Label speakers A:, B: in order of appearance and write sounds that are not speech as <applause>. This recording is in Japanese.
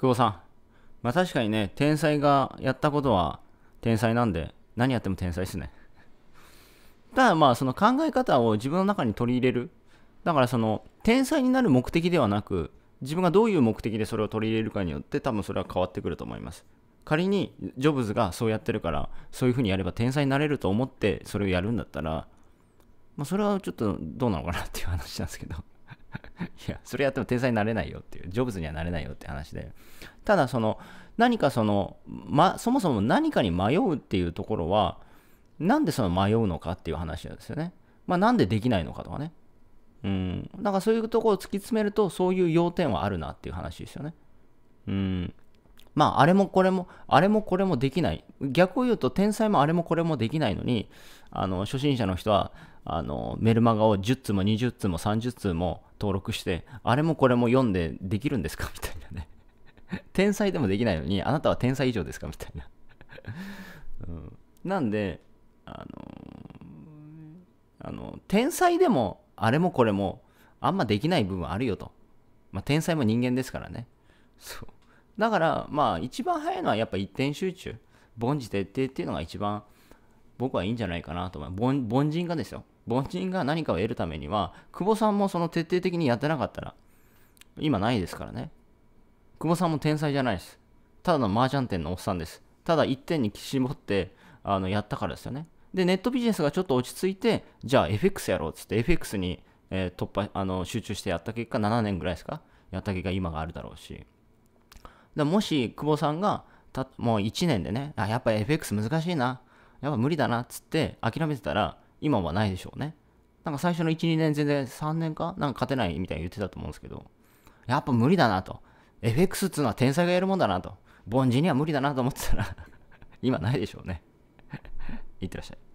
A: 久保さん。まあ確かにね、天才がやったことは天才なんで、何やっても天才ですね。<laughs> ただまあその考え方を自分の中に取り入れる。だからその天才になる目的ではなく、自分がどういう目的でそれを取り入れるかによって多分それは変わってくると思います。仮にジョブズがそうやってるからそういうふうにやれば天才になれると思ってそれをやるんだったら、まあ、それはちょっとどうなのかなっていう話なんですけど。<laughs> いや、それやっても天才になれないよっていう、ジョブズにはなれないよって話で。ただ、その、何かその、ま、そもそも何かに迷うっていうところは、なんでその迷うのかっていう話なんですよね。まあ、なんでできないのかとかね。うん。なんかそういうところを突き詰めると、そういう要点はあるなっていう話ですよね。うん。まあ、あれもこれも、あれもこれもできない。逆を言うと、天才もあれもこれもできないのに、あの、初心者の人は、あの、メルマガを10通も20通も30通も、登録して、あれもこれも読んでできるんですかみたいなね。<laughs> 天才でもできないのに、あなたは天才以上ですかみたいな。<laughs> うん、なんで、あのー、あの、天才でも、あれもこれも、あんまできない部分あるよと。まあ、天才も人間ですからね。そう。だから、まあ、一番早いのはやっぱ一点集中。凡事徹底っていうのが一番僕はいいんじゃないかなと思う凡。凡人がですよ。凡人が何かを得るためには、久保さんもその徹底的にやってなかったら、今ないですからね。久保さんも天才じゃないです。ただの麻雀店のおっさんです。ただ1点に絞って、あの、やったからですよね。で、ネットビジネスがちょっと落ち着いて、じゃあ FX やろうっつって FX に、えー、突破、あの、集中してやった結果、7年ぐらいですかやった結果、今があるだろうし。もし、久保さんが、たもう1年でね、あ、やっぱ FX 難しいな。やっぱ無理だなっつって諦めてたら今はないでしょうねなんか最初の1、2年全然3年かなんか勝てないみたいに言ってたと思うんですけどやっぱ無理だなと FX っつうのは天才がやるもんだなと凡人には無理だなと思ってたら今ないでしょうねい <laughs> ってらっしゃい